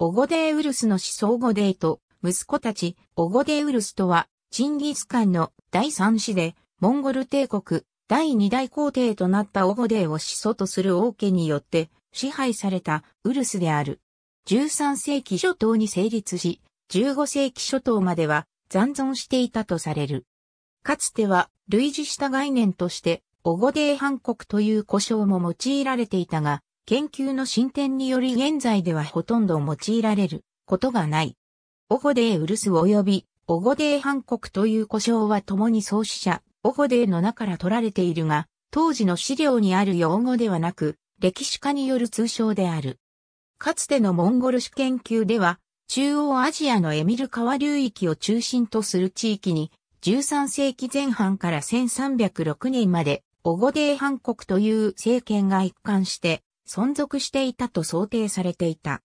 オゴデーウルスの子孫ゴデーと、息子たち、オゴデーウルスとは、チンギスカンの第三子で、モンゴル帝国、第二大皇帝となったオゴデーを始祖とする王家によって、支配されたウルスである。13世紀初頭に成立し、15世紀初頭までは残存していたとされる。かつては類似した概念として、オゴデーハ国という呼称も用いられていたが、研究の進展により現在ではほとんど用いられることがない。オゴデーウルス及びオゴデーハンコクという呼称は共に創始者、オゴデーの中から取られているが、当時の資料にある用語ではなく、歴史家による通称である。かつてのモンゴル史研究では、中央アジアのエミル川流域を中心とする地域に、13世紀前半から1306年まで、オゴデーハン国という政権が一貫して存続していたと想定されていた。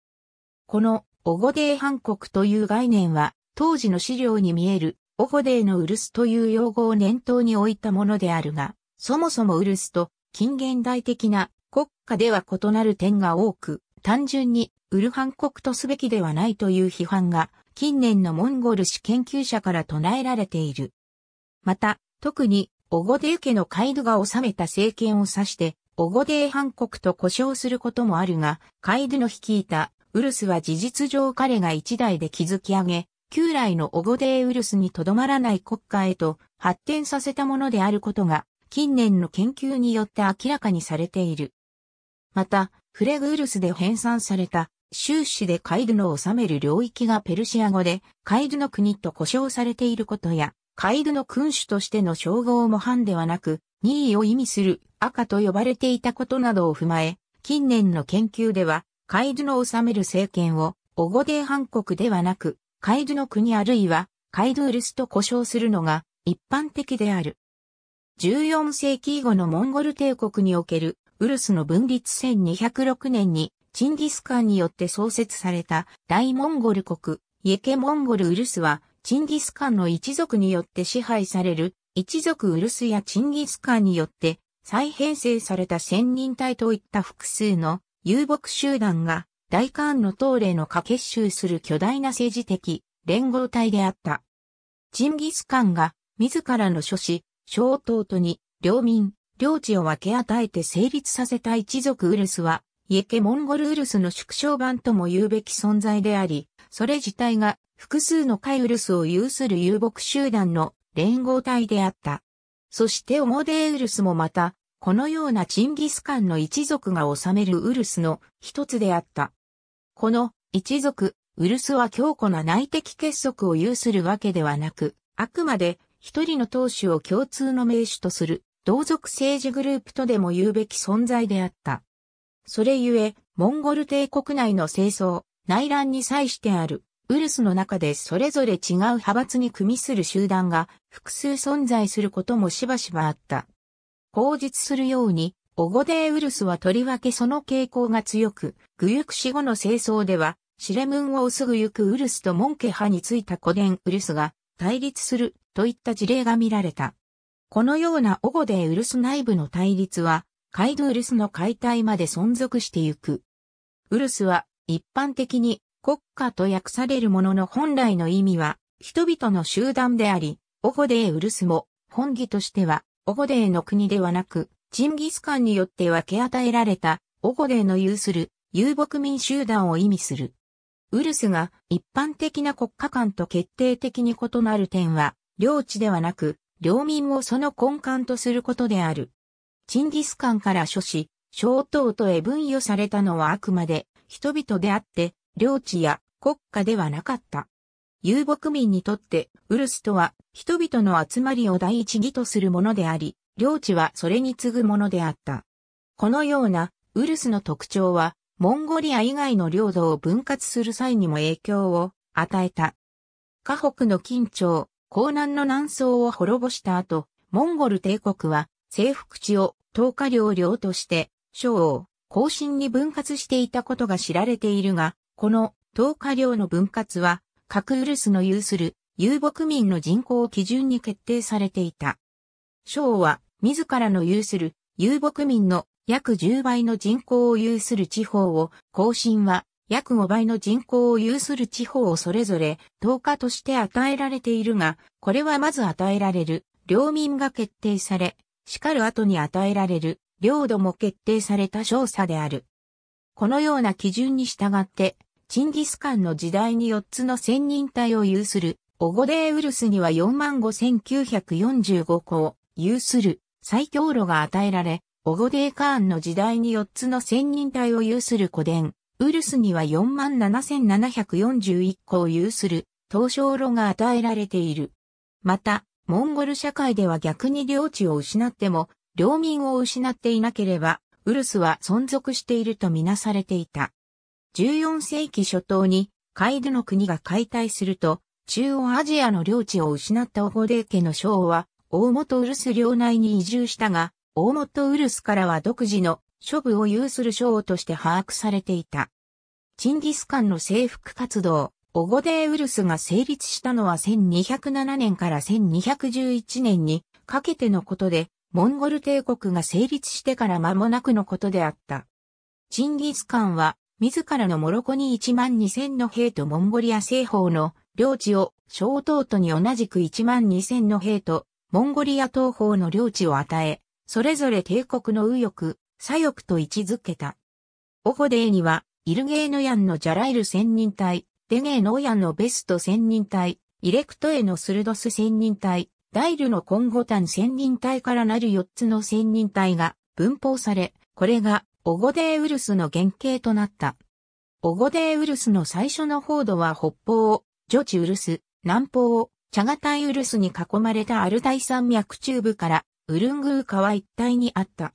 このオゴデー藩国という概念は当時の資料に見えるオゴデーのウルスという用語を念頭に置いたものであるが、そもそもウルスと近現代的な国家では異なる点が多く、単純にウルハン国とすべきではないという批判が近年のモンゴル史研究者から唱えられている。また、特にオゴデー家のカイドが治めた政権を指してオゴデーハ国と呼称することもあるが、カイドゥの率いたウルスは事実上彼が一代で築き上げ、旧来のオゴデーウルスにとどまらない国家へと発展させたものであることが、近年の研究によって明らかにされている。また、フレグウルスで編纂された、終始でカイドゥの治める領域がペルシア語で、カイドゥの国と呼称されていることや、カイドゥの君主としての称号も藩ではなく、任位を意味する赤と呼ばれていたことなどを踏まえ、近年の研究では、カイ津の治める政権を、オゴデーン国ではなく、カイ津の国あるいは、カイドゥールスと呼称するのが一般的である。14世紀以後のモンゴル帝国におけるウルスの分立1206年にチンギスカンによって創設された大モンゴル国、イエケモンゴルウルスはチンギスカンの一族によって支配される一族ウルスやチンギスカンによって再編成された仙人隊といった複数の遊牧集団が大韓の東令の可結集する巨大な政治的連合体であった。チンギスカンが自らの諸子、小弟に領民、領地を分け与えて成立させた一族ウルスは、イエケモンゴルウルスの縮小版とも言うべき存在であり、それ自体が複数のカイウルスを有する遊牧集団の連合体であった。そしてオモデウルスもまた、このようなチンギスカンの一族が治めるウルスの一つであった。この一族、ウルスは強固な内的結束を有するわけではなく、あくまで一人の党首を共通の名手とする同族政治グループとでも言うべき存在であった。それゆえ、モンゴル帝国内の清掃、内乱に際してあるウルスの中でそれぞれ違う派閥に組みする集団が複数存在することもしばしばあった。口述するように、オゴデーウルスはとりわけその傾向が強く、グユク死後の清掃では、シレムンをすぐ行くウルスとモンケ派についた古伝ウルスが対立するといった事例が見られた。このようなオゴデーウルス内部の対立は、カイドウルスの解体まで存続してゆく。ウルスは一般的に国家と訳されるものの本来の意味は、人々の集団であり、オホデーウルスも、本義としては、オホデーの国ではなく、チンギスカンによって分け与えられた、オホデーの有する、遊牧民集団を意味する。ウルスが一般的な国家間と決定的に異なる点は、領地ではなく、領民をその根幹とすることである。チンギスカンから諸子、小党とへ分与されたのはあくまで人々であって、領地や国家ではなかった。遊牧民にとって、ウルスとは人々の集まりを第一義とするものであり、領地はそれに次ぐものであった。このようなウルスの特徴は、モンゴリア以外の領土を分割する際にも影響を与えた。河北の緊張、江南の南宋を滅ぼした後、モンゴル帝国は征服地を東下領領として、小王、後進に分割していたことが知られているが、この投下量の分割は、核ウルスの有する遊牧民の人口を基準に決定されていた。章は、自らの有する遊牧民の約10倍の人口を有する地方を、更新は約5倍の人口を有する地方をそれぞれ10日として与えられているが、これはまず与えられる領民が決定され、しかる後に与えられる領土も決定された少佐である。このような基準に従って、チンギスカンの時代に4つの仙人隊を有する、オゴデーウルスには45,945個を有する最強炉が与えられ、オゴデーカーンの時代に4つの仙人隊を有する古伝、ウルスには47,741個を有する東小炉が与えられている。また、モンゴル社会では逆に領地を失っても、領民を失っていなければ、ウルスは存続しているとみなされていた。14世紀初頭にカイドの国が解体すると、中央アジアの領地を失ったオホデー家の将は、大本ウルス領内に移住したが、大本ウルスからは独自の処分を有する将として把握されていた。チンギスカンの征服活動、オゴデーウルスが成立したのは1207年から1211年にかけてのことで、モンゴル帝国が成立してから間もなくのことであった。チンギスカンは自らのモロコに1万2000の兵とモンゴリア西方の領地を、小東都に同じく1万2000の兵と、モンゴリア東方の領地を与え、それぞれ帝国の右翼、左翼と位置づけた。オホデーには、イルゲーノヤンのジャライル仙人隊、デゲーノヤンのベスト仙人隊、イレクトエのスルドス仙人隊、ダイルのコンゴタン仙人隊からなる4つの仙人隊が分法され、これがオゴデーウルスの原型となった。オゴデーウルスの最初の報道は北方、を、ジョチウルス、南方、を、チャガタイウルスに囲まれたアルタイ山脈中部からウルングー川一帯にあった。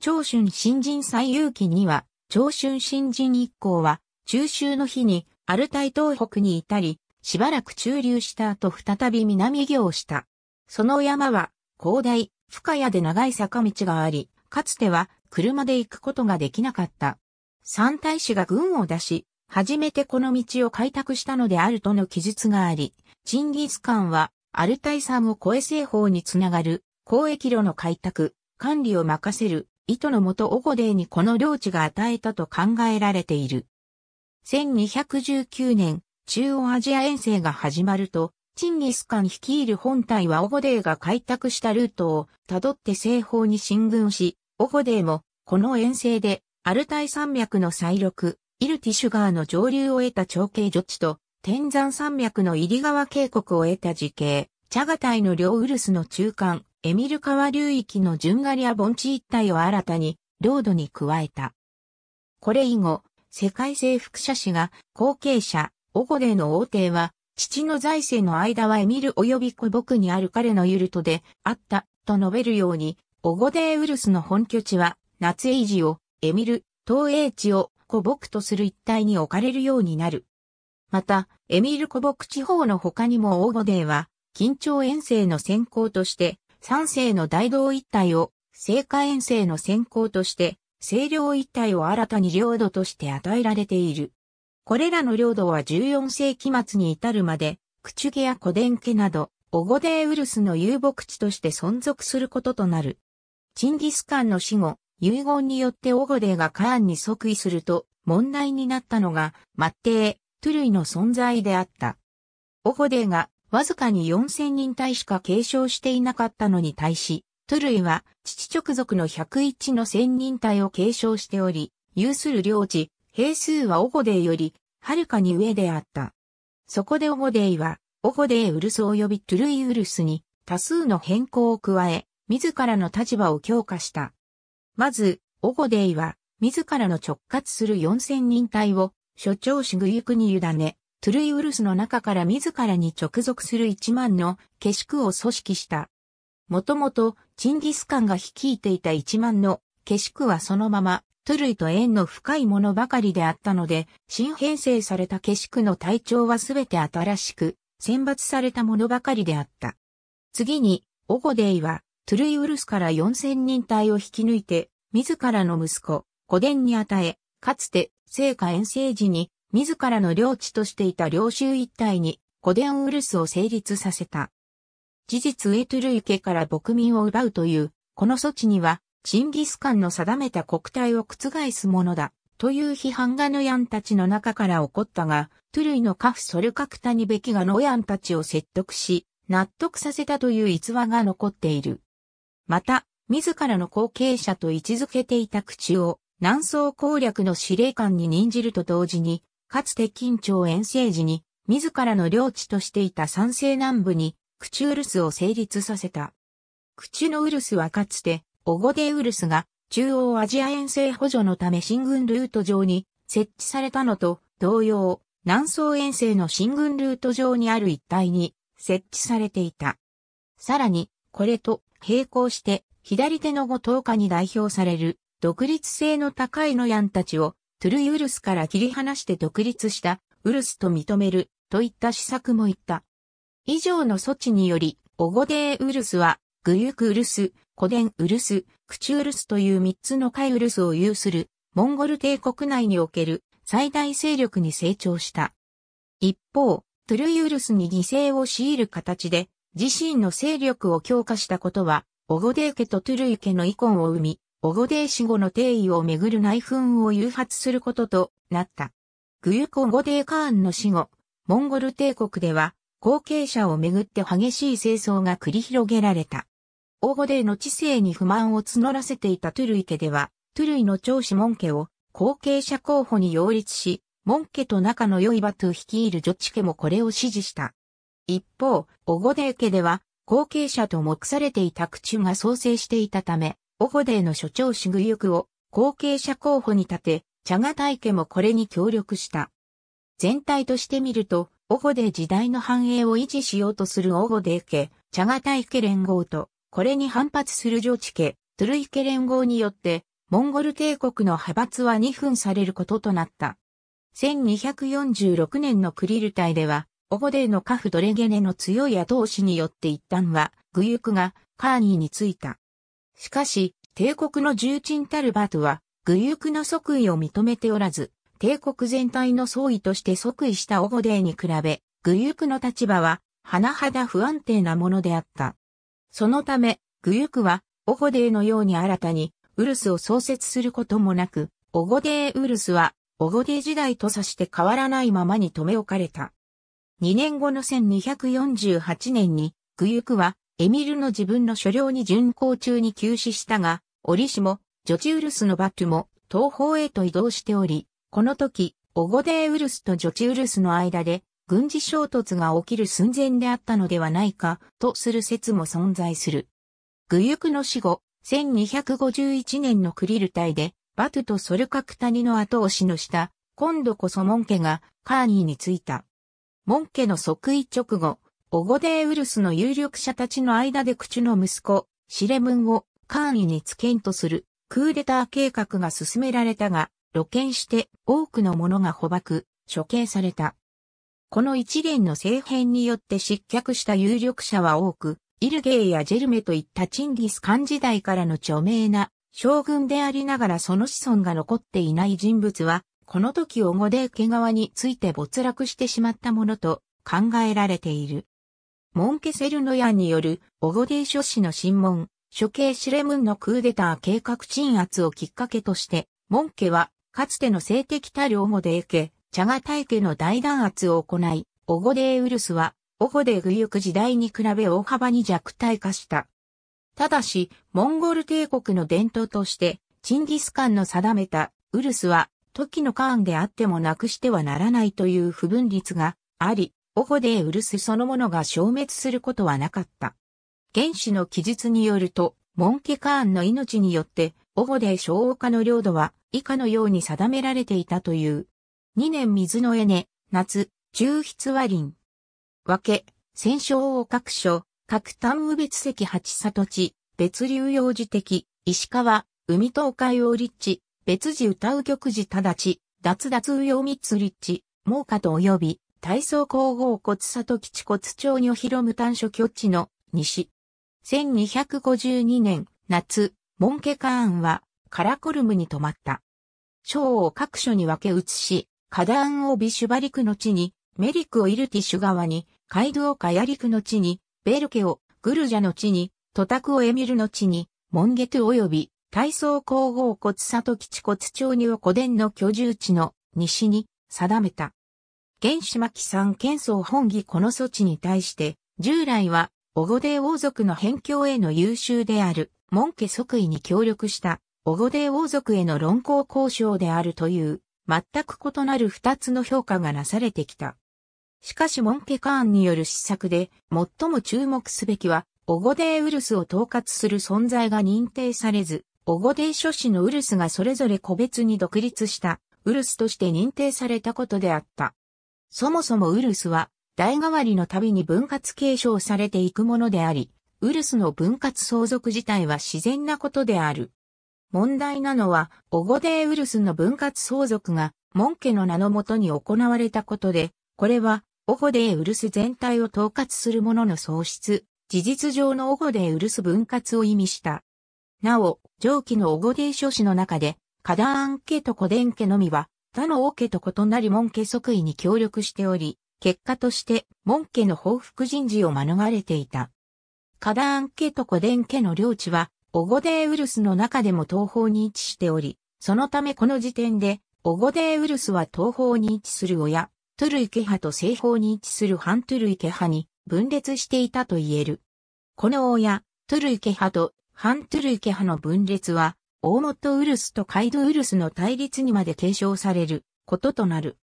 長春新人最有期には、長春新人一行は、中秋の日にアルタイ東北に至り、しばらく駐留した後再び南行した。その山は、広大、深谷で長い坂道があり、かつては車で行くことができなかった。三大使が軍を出し、初めてこの道を開拓したのであるとの記述があり、チンギスカンはアルタイ山を越え西方につながる交易路の開拓、管理を任せる意図のもとオゴデーにこの領地が与えたと考えられている。1219年、中央アジア遠征が始まると、チンギスカン率いる本隊はオゴデーが開拓したルートをたどって西方に進軍し、オホデーも、この遠征で、アルタイ山脈の再録、イルティシュガーの上流を得た長径女地と、天山山脈の入り川渓谷を得た時系、チャガタイの両ウルスの中間、エミル川流域のジュンガリア盆地一帯を新たに、領土に加えた。これ以後、世界征服者氏が、後継者、オゴデーの王帝は、父の財政の間はエミル及び古木にある彼のユルトであった、と述べるように、ボゴデーウルスの本拠地は、ナツエイジを、エミル、東英地を、古木とする一帯に置かれるようになる。また、エミル古木地方の他にもオーゴデーは、緊張遠征の先行として、三世の大道一帯を、聖火遠征の先行として、清領一帯を新たに領土として与えられている。これらの領土は14世紀末に至るまで、クチュゲや古伝家など、オゴデーウルスの遊牧地として存続することとなる。チンギスカンの死後、遺言によってオゴデーがカーンに即位すると問題になったのが、マッテトゥルイの存在であった。オゴデーがわずかに4000人体しか継承していなかったのに対し、トゥルイは父直属の101の1000人隊を継承しており、有する領地、兵数はオゴデーより、はるかに上であった。そこでオゴデーは、オゴデーウルス及びトゥルイウルスに多数の変更を加え、自らの立場を強化した。まず、オゴデイは、自らの直轄する4000人隊を、所長シグユクに委ね、トゥルイウルスの中から自らに直属する1万の下宿を組織した。もともと、チンギスカンが率いていた1万の下宿はそのまま、トゥルイと縁の深いものばかりであったので、新編成された下宿の隊長はすべて新しく、選抜されたものばかりであった。次に、オゴデイは、トゥルイウルスから4000人隊を引き抜いて、自らの息子、古伝に与え、かつて、聖火遠征時に、自らの領地としていた領州一帯に、古伝ウルスを成立させた。事実エトゥルイ家から牧民を奪うという、この措置には、チンギスカンの定めた国体を覆すものだ、という批判がヌヤンたちの中から起こったが、トゥルイのカフソルカクタニベキがノヤンたちを説得し、納得させたという逸話が残っている。また、自らの後継者と位置づけていた口を南宋攻略の司令官に任じると同時に、かつて金朝遠征時に、自らの領地としていた山西南部に、口ウルスを成立させた。口のウルスはかつて、オゴデウルスが中央アジア遠征補助のため進軍ルート上に設置されたのと同様、南宋遠征の進軍ルート上にある一帯に設置されていた。さらに、これと並行して、左手の後等下に代表される、独立性の高いノヤンたちを、トゥルイウルスから切り離して独立した、ウルスと認める、といった施策も言った。以上の措置により、オゴデーウルスは、グユクウルス、コデンウルス、クチュウルスという三つのカイウルスを有する、モンゴル帝国内における最大勢力に成長した。一方、トゥルイウルスに犠牲を強いる形で、自身の勢力を強化したことは、オゴデー家とトゥルイ家の遺恨を生み、オゴデー死後の定位をめぐる内紛を誘発することとなった。グユコ・ゴデー・カーンの死後、モンゴル帝国では、後継者をめぐって激しい戦争が繰り広げられた。オゴデーの知性に不満を募らせていたトゥルイ家では、トゥルイの長子モン家を後継者候補に擁立し、モン家と仲の良いバトゥ率いる女チ家もこれを支持した。一方、オゴデー家では、後継者と目されていた口中が創生していたため、オゴデーの所長シグユクを後継者候補に立て、チャガタイ家もこれに協力した。全体として見ると、オゴデー時代の繁栄を維持しようとするオゴデー家、チャガタイ家連合と、これに反発するジョチ家、トゥルイ家連合によって、モンゴル帝国の派閥は2分されることとなった。1246年のクリル隊では、オボデーのカフドレゲネの強い後押しによって一旦は、グユクがカーニーに着いた。しかし、帝国の重鎮タルバトは、グユクの即位を認めておらず、帝国全体の総意として即位したオゴデーに比べ、グユクの立場は、はだ不安定なものであった。そのため、グユクは、オゴデーのように新たに、ウルスを創設することもなく、オゴデーウルスは、オゴデー時代とさして変わらないままに留め置かれた。2年後の1248年に、グユクは、エミルの自分の所領に巡行中に急死したが、折しも、ジョチウルスのバトゥも、東方へと移動しており、この時、オゴデーウルスとジョチウルスの間で、軍事衝突が起きる寸前であったのではないか、とする説も存在する。グユクの死後、1251年のクリル隊で、バトゥとソルカク谷の後押しのした、今度こそモンケがカーニーに着いた。門家の即位直後、オゴデーウルスの有力者たちの間で口の息子、シレムンを簡易につけんとするクーデター計画が進められたが、露見して多くの者が捕獲、処刑された。この一連の政変によって失脚した有力者は多く、イルゲーやジェルメといったチンギスカン時代からの著名な将軍でありながらその子孫が残っていない人物はこの時小デで毛川について没落してしまったものと考えられている。モンケセルノヤンによるオゴデー諸氏の審問、処刑シレムンのクーデター計画鎮圧をきっかけとして、モンケはかつての性的多オゴデー家、チャガタイ家の大弾圧を行い、オゴデーウルスはオゴデーグユク時代に比べ大幅に弱体化した。ただし、モンゴル帝国の伝統として、チンギスカンの定めたウルスは時のカーンであってもなくしてはならないという不分率があり、オホデーウルスそのものが消滅することはなかった。原始の記述によると、モンケカーンの命によって、オホデー小丘の領土は以下のように定められていたという。2年水のエネ、夏、中筆和林。分け、戦勝を各所、各端無別石八里地、別流用事的、石川、海東海を立地、別字歌う曲時直ち、脱脱右用密立地、猛火と及び、体操皇后骨里基地骨町女広む短所居地の西。1252年、夏、モンケカーンは、カラコルムに泊まった。章を各所に分け移し、カダーンオビシュバリクの地に、メリクをイルティシュ川に、カイドオカヤリクの地に、ベルケを、グルジャの地に、トタクをエミルの地に、モンゲト及び、大層皇后骨里基地骨町にを古殿の居住地の西に定めた。原始巻ん県総本義この措置に対して、従来は、おごで王族の辺境への優秀である、門家即位に協力した、おごで王族への論考交渉であるという、全く異なる二つの評価がなされてきた。しかし、モンケカーンによる施策で、最も注目すべきは、オゴデーウルスを統括する存在が認定されず、オゴデー諸氏のウルスがそれぞれ個別に独立したウルスとして認定されたことであった。そもそもウルスは代替わりのたびに分割継承されていくものであり、ウルスの分割相続自体は自然なことである。問題なのは、オゴデーウルスの分割相続が、門家の名のもとに行われたことで、これは、オゴデーウルス全体を統括するものの喪失、事実上のオゴデーウルス分割を意味した。なお、上記のオゴデー書士の中で、カダーン家と古伝家のみは、他の王家と異なモ門家即位に協力しており、結果として門家の報復人事を免れていた。カダーン家と古伝家の領地は、オゴデーウルスの中でも東方に位置しており、そのためこの時点で、オゴデーウルスは東方に位置する親、トゥルイケハと西方に位置するハントゥルイケハに分裂していたと言える。この親、トゥルイケハとハントゥルイケ派の分裂は、大トウルスとカイドウルスの対立にまで継承されることとなる。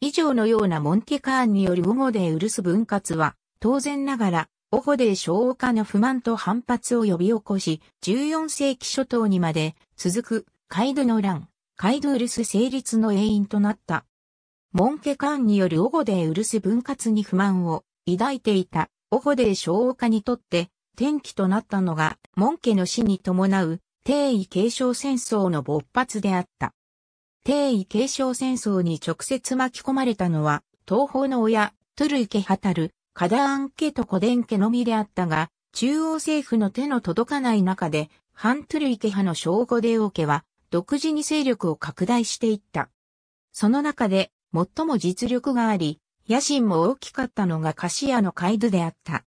以上のようなモンテカーンによるオゴデウルス分割は、当然ながら、オゴデ昭和王化の不満と反発を呼び起こし、14世紀初頭にまで続くカイドの乱、カイドウルス成立の原因となった。モンケカーンによるオゴデウルス分割に不満を抱いていたオゴデ昭和王化にとって、転機となったのが、門家の死に伴う、帝位継承戦争の勃発であった。帝位継承戦争に直接巻き込まれたのは、東方の親、トゥルイケハタル、カダアン家とコデン家のみであったが、中央政府の手の届かない中で、ハントゥルイケ派の小五デ王家は、独自に勢力を拡大していった。その中で、最も実力があり、野心も大きかったのがカシアのカイドであった。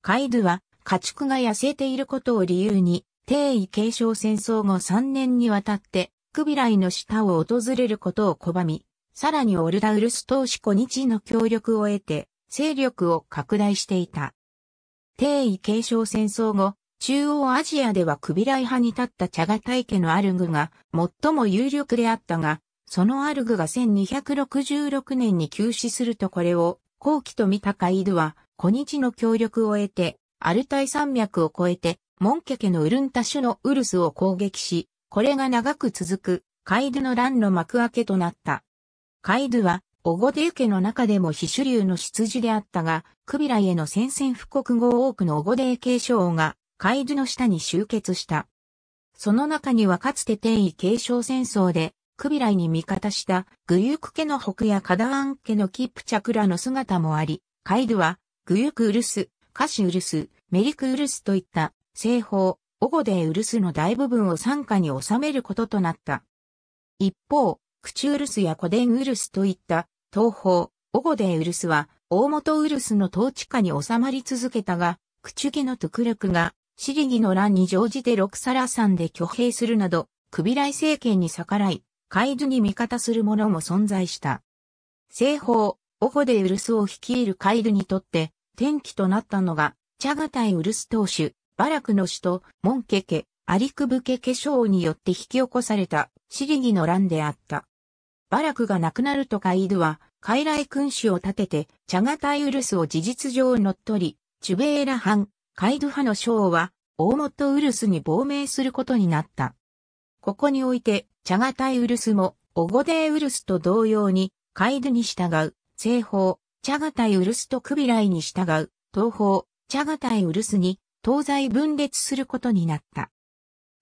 カイドは、家畜が痩せていることを理由に、帝位継承戦争後3年にわたって、クビライの下を訪れることを拒み、さらにオルダウルス投資小日の協力を得て、勢力を拡大していた。帝位継承戦争後、中央アジアではクビライ派に立ったチャガタイ家のアルグが最も有力であったが、そのアルグが1266年に急死するとこれを後期と見たカイドは、小日の協力を得て、アルタイ山脈を越えて、モンケケのウルンタシュのウルスを攻撃し、これが長く続く、カイドゥの乱の幕開けとなった。カイドゥは、オゴデウ家の中でも非主流の出自であったが、クビラへの宣戦布告後多くのオゴデウ継承王が、カイドゥの下に集結した。その中にはかつて転移継承戦争で、クビライに味方したグユク家の北やカダワン家のキップチャクラの姿もあり、カイドゥは、グユクウルス、カシウルス、メリクウルスといった西方、オゴデーウルスの大部分を参加に収めることとなった。一方、クチュウルスやコデンウルスといった東方、オゴデーウルスは大元ウルスの統治下に収まり続けたが、クチュギのトゥクルクがシリギの乱に乗じて六皿サラ山で挙兵するなど、クビライ政権に逆らい、カイドゥに味方する者も存在した。西方、オゴデウルスを率いるカイドゥにとって、転機となったのが、チャガタイ・ウルス投手、バラクの首都、モンケケ、アリクブケケ将によって引き起こされた、シリギの乱であった。バラクが亡くなるとカイドゥは、傀儡君主を立てて、チャガタイ・ウルスを事実上乗っ取り、チュベーラ藩、カイドゥ派の将は、大元ウルスに亡命することになった。ここにおいて、チャガタイ・ウルスも、オゴデーウルスと同様に、カイドゥに従う、西方、チャガタイウルスとクビライに従う、東方、チャガタイウルスに、東西分裂することになった。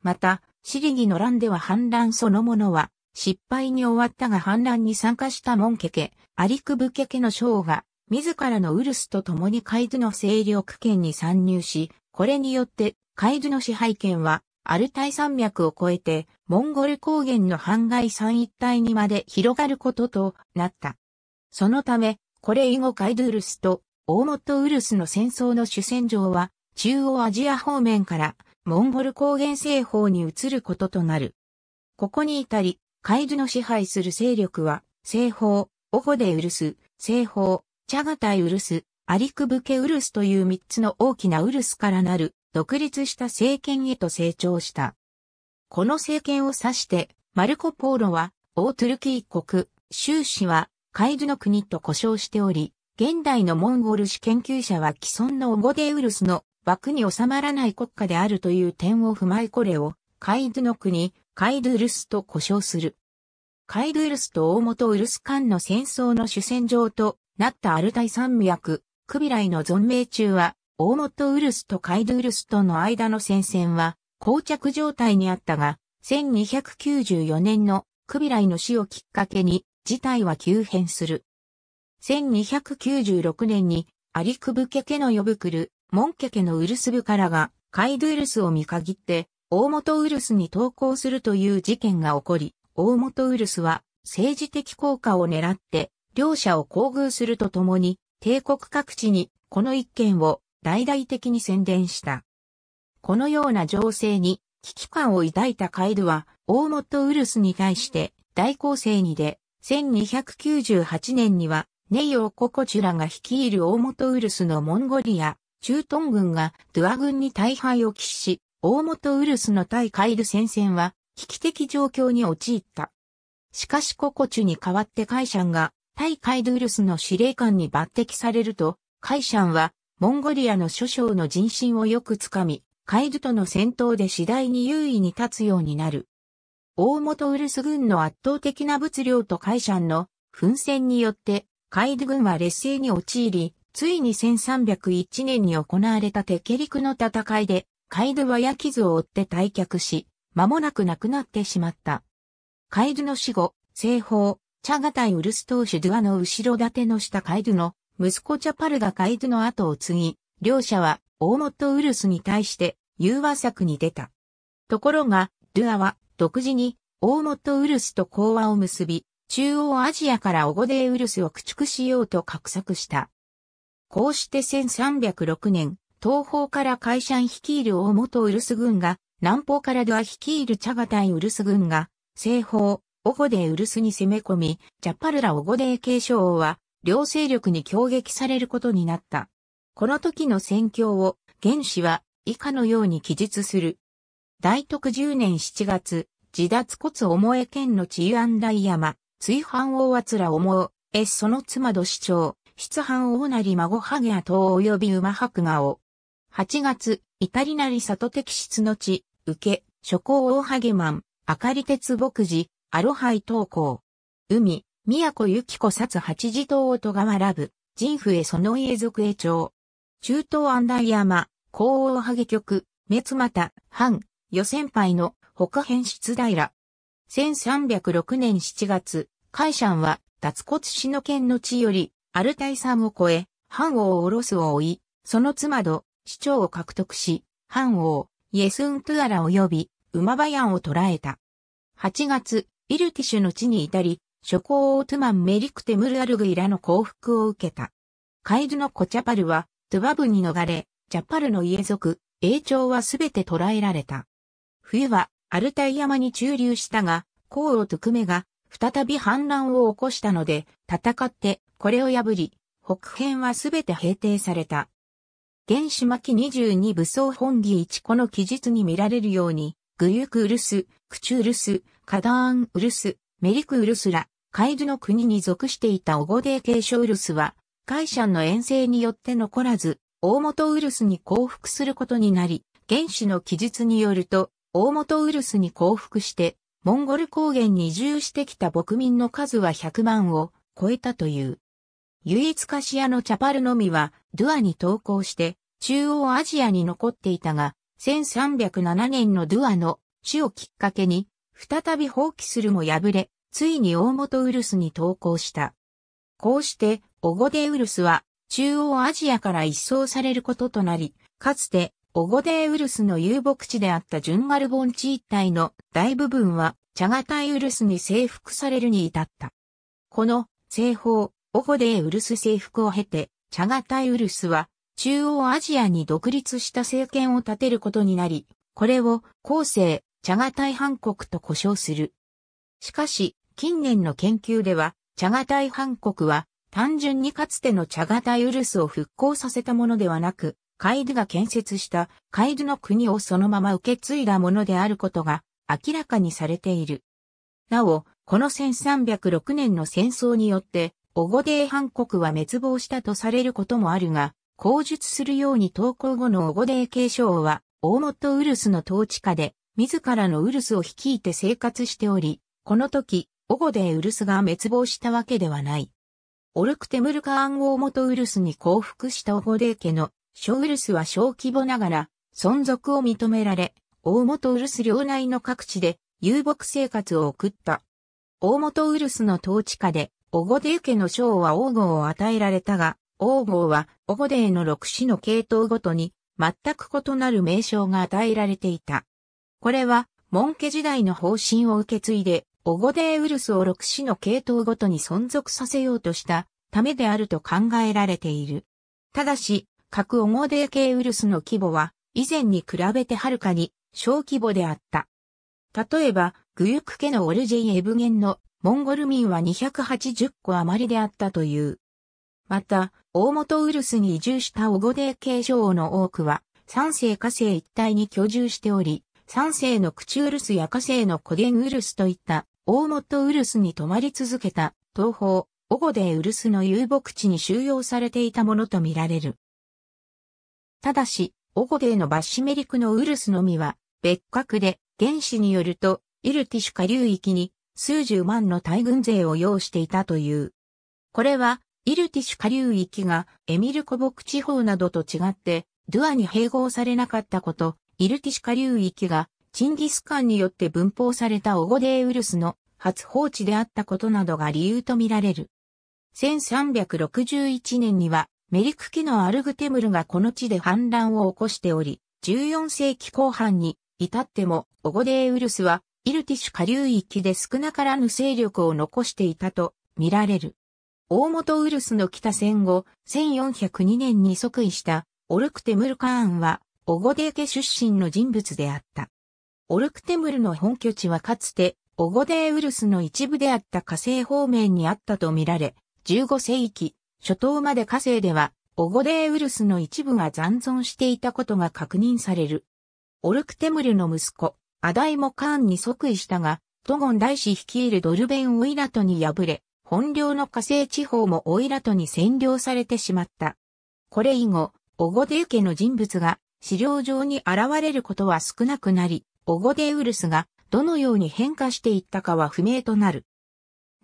また、シリギの乱では反乱そのものは、失敗に終わったが反乱に参加したモンケケ、アリクブケケの将が、自らのウルスと共にカイズの勢力圏に参入し、これによってカイズの支配権はアルタイ山脈を越えてモンゴル高原の半外山一帯にまで広がることとなった。そのためこれ以後カイドゥルスと大本ウルスの戦争の主戦場は中央アジア方面からモンゴル高原西方に移ることとなる。ここに至り、カイドゥの支配する勢力は西方、オホデウルス、西方、チャガタイウルス、アリクブケウルスという三つの大きなウルスからなる独立した政権へと成長した。この政権を指して、マルコ・ポーロは、オートゥルキー国、シュ氏は、カイズの国と呼称しており、現代のモンゴル史研究者は既存のオゴデウルスの枠に収まらない国家であるという点を踏まえこれを、カイドゥの国、カイドゥルスと呼称する。カイドゥルスと大本ウルス間の戦争の主戦場となったアルタイ山脈、クビライの存命中は、大本ウルスとカイドゥルスとの間の戦線は、膠着状態にあったが、1294年のクビライの死をきっかけに、事態は急変する。1296年に、アリクブケケの呼ぶくる、モンケケのウルス部からが、カイドゥルスを見限って、大元ウルスに投降するという事件が起こり、大元ウルスは政治的効果を狙って、両者を厚遇するとともに、帝国各地にこの一件を大々的に宣伝した。このような情勢に危機感を抱いたカイドゥは、大元ウルスに対して大攻勢に出、1298年には、ネイオ・ココチュラが率いる大本ウルスのモンゴリア、中東軍がドゥア軍に大敗を喫し、大本ウルスの対カイル戦線は危機的状況に陥った。しかしココチュに代わってカイシャンが対カイルウルスの司令官に抜擢されると、カイシャンはモンゴリアの諸将の人心をよくつかみ、カイルとの戦闘で次第に優位に立つようになる。大本ウルス軍の圧倒的な物量とャンの奮戦によって、カイド軍は劣勢に陥り、ついに1301年に行われたテケリクの戦いで、カイドゥは矢傷を負って退却し、間もなく亡くなってしまった。カイドの死後、西方、チャガタイ・ウルス投手ドゥアの後ろ盾の下カイドの息子チャパルがカイドの後を継ぎ、両者は大本ウルスに対して融和策に出た。ところが、ドゥアは独自に、大本ウルスと講和を結び、中央アジアからオゴデーウルスを駆逐しようと画策した。こうして1306年、東方から会社率いる大本ウルス軍が、南方からドア率いるチャガタイウルス軍が、西方、オゴデーウルスに攻め込み、ジャパルラオゴデー継承王は、両勢力に攻撃されることになった。この時の戦況を、原始は以下のように記述する。大徳十年七月、自脱骨思え県の治癒安大山、追犯王あつら思え、その妻土市長、出犯王なり孫ハゲア等及び馬白がを。八月、至りなり里敵室の地、受け、諸行大ハゲマン、明かり鉄牧寺、アロハイ投稿。海、宮古ゆき子殺八時と音川ラブ、人府へその家族へ長。中東安大山、高王ハゲ局、滅また、藩、予選敗の他変質平。1306年7月、海山は脱骨死の剣の地より、アルタイ山を越え、藩王オロスを追い、その妻戸、市長を獲得し、藩王、イエスントゥアラ及び、馬バヤンを捕らえた。8月、イルティシュの地に至り、諸侯オートマンメリクテムルアルグイラの降伏を受けた。カイルのコチャパルは、トゥバブに逃れ、ジャパルの家族、英長はすべて捕らえられた。冬はアルタイ山に駐留したが、コーオトクメが再び反乱を起こしたので、戦ってこれを破り、北辺はすべて平定された。原始巻22武装本義1個の記述に見られるように、グユクウルス、クチュウルス、カダーンウルス、メリクウルスら、カイドの国に属していたオゴデー継承ウルスは、カイシャンの遠征によって残らず、大元ウルスに降伏することになり、原始の記述によると、大本ウルスに降伏して、モンゴル高原に移住してきた牧民の数は100万を超えたという。唯一カシアのチャパルのみは、ドゥアに投降して、中央アジアに残っていたが、1307年のドゥアの死をきっかけに、再び放棄するも敗れ、ついに大本ウルスに投降した。こうして、オゴデウルスは中央アジアから一掃されることとなり、かつてオゴデーウルスの遊牧地であったジュンガルボン地一帯の大部分はチャガタイウルスに征服されるに至った。この西方、オゴデーウルス征服を経て、チャガタイウルスは中央アジアに独立した政権を立てることになり、これを後世、チャガタイ半国と呼称する。しかし、近年の研究では、チャガタイ半国は単純にかつてのチャガタイウルスを復興させたものではなく、カイドが建設したカイドの国をそのまま受け継いだものであることが明らかにされている。なお、この1306年の戦争によって、オゴデー半国は滅亡したとされることもあるが、口述するように投稿後のオゴデー継承は、大元ウルスの統治下で、自らのウルスを率いて生活しており、この時、オゴデーウルスが滅亡したわけではない。オルクテムルカーン大元ウルスに降伏したオゴデー家の小ウルスは小規模ながら存続を認められ、大元ウルス領内の各地で遊牧生活を送った。大元ウルスの統治下で、オゴデー家の将は王号を与えられたが、王号はオゴデーの六子の系統ごとに全く異なる名称が与えられていた。これは、門家時代の方針を受け継いで、オゴデーウルスを六子の系統ごとに存続させようとしたためであると考えられている。ただし、核オモデー系ウイルスの規模は以前に比べてはるかに小規模であった。例えば、グユク家のオルジェイ・エブゲンのモンゴル民は280個余りであったという。また、大元ウイルスに移住したオゴデー系女王の多くは、三世火星一帯に居住しており、三世のクチュウルスや火星の古ンウイルスといった大元ウイルスに泊まり続けた東方、オゴデーウルスの遊牧地に収容されていたものとみられる。ただし、オゴデーのバッシメリクのウルスのみは別格で、原始によると、イルティシュカ流域に数十万の大軍勢を要していたという。これは、イルティシュカ流域がエミルコボク地方などと違って、ドゥアに併合されなかったこと、イルティシュカ流域がチンギスカンによって分封されたオゴデーウルスの初放置であったことなどが理由とみられる。1361年にはメリクキのアルグテムルがこの地で反乱を起こしており、14世紀後半に至ってもオゴデーウルスはイルティシュ下流域で少なからぬ勢力を残していたと見られる。大元ウルスの北戦後、1402年に即位したオルクテムルカーンは、オゴデー家出身の人物であった。オルクテムルの本拠地はかつて、オゴデーウルスの一部であった火星方面にあったと見られ、15世紀、初頭まで火星では、オゴデーウルスの一部が残存していたことが確認される。オルクテムルの息子、アダイモカーンに即位したが、ドゴン大使率いるドルベン・オイラトに敗れ、本領の火星地方もオイラトに占領されてしまった。これ以後、オゴデー家の人物が資料上に現れることは少なくなり、オゴデーウルスがどのように変化していったかは不明となる。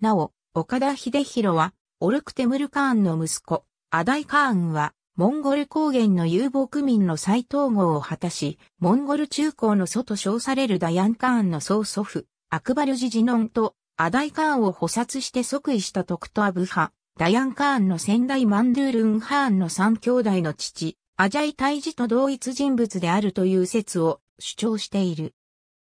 なお、岡田秀弘はオルクテムルカーンの息子、アダイカーンは、モンゴル高原の遊牧民の再統合を果たし、モンゴル中高の祖と称されるダヤンカーンの曽祖父、アクバルジジノンと、アダイカーンを捕殺して即位したトクトアブハ、ダヤンカーンの先代マンドゥールンハーンの三兄弟の父、アジャイタイジと同一人物であるという説を主張している。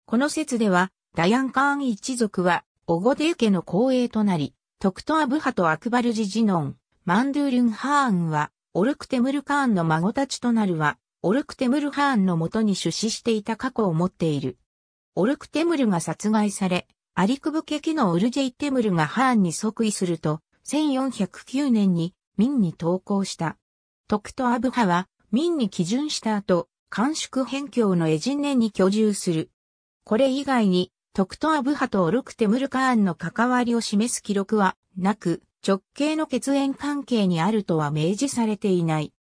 この説では、ダヤンカーン一族は、オゴデウ家の後衛となり、トクトアブハとアクバルジジノン、マンドゥールンハーンは、オルクテムルカーンの孫たちとなるは、オルクテムルハーンのもとに出資していた過去を持っている。オルクテムルが殺害され、アリクブケキのオルジェイテムルがハーンに即位すると、1409年に民に投降した。トクトアブハは民に基準した後、官縮辺境のエジンネに居住する。これ以外に、トクトアブハとオルクテムルカーンの関わりを示す記録はなく、直系の血縁関係にあるとは明示されていない。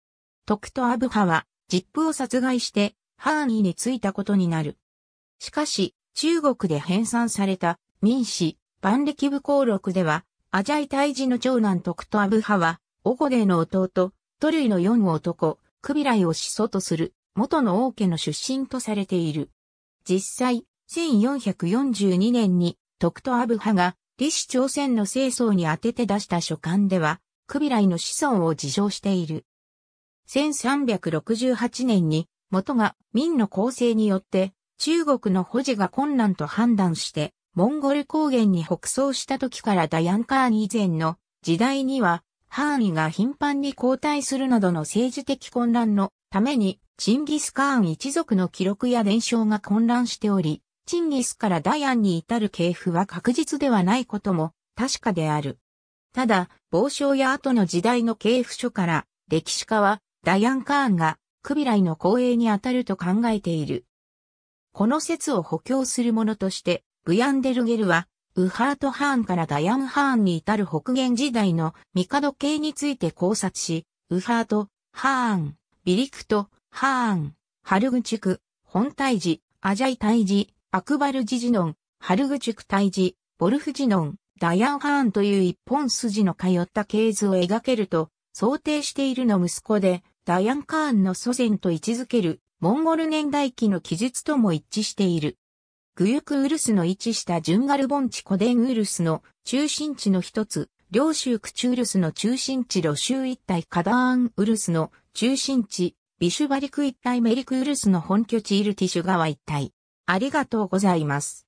トクトアブハは、ジップを殺害して、範囲についたことになる。しかし、中国で編纂された民史、万暦部公録では、アジャイ大治の長男トクトアブハは、オゴデの弟、トルイの四男、クビライを始祖とする、元の王家の出身とされている。実際、1442年に、徳とアブハが、李氏朝鮮の清掃に当てて出した書簡では、クビライの子孫を自称している。1368年に、元が民の構成によって、中国の保持が困難と判断して、モンゴル高原に北走した時からダヤンカーン以前の時代には、範囲が頻繁に交代するなどの政治的混乱のために、チンギスカーン一族の記録や伝承が混乱しており、チンギスからダヤンに至る系譜は確実ではないことも確かである。ただ、傍聴や後の時代の系譜書から、歴史家はダヤン・カーンがクビライの後衛にあたると考えている。この説を補強するものとして、ブヤンデルゲルは、ウハート・ハーンからダヤン・ハーンに至る北元時代の帝系について考察し、ウハート、ハーン、ビリクト、ハーン、ハルグチク、本体寺、アジャイ大寺、アクバルジジノン、ハルグチュクタイジ、ボルフジノン、ダヤンハーンという一本筋の通った系図を描けると想定しているの息子で、ダヤンカーンの祖先と位置づけるモンゴル年代記の記述とも一致している。グユクウルスの位置したジュンガル盆地古伝ウルスの中心地の一つ、領州クチュウルスの中心地ロ州一帯カダーンウルスの中心地、ビシュバリク一帯メリクウルスの本拠地イルティシュ川一帯。ありがとうございます。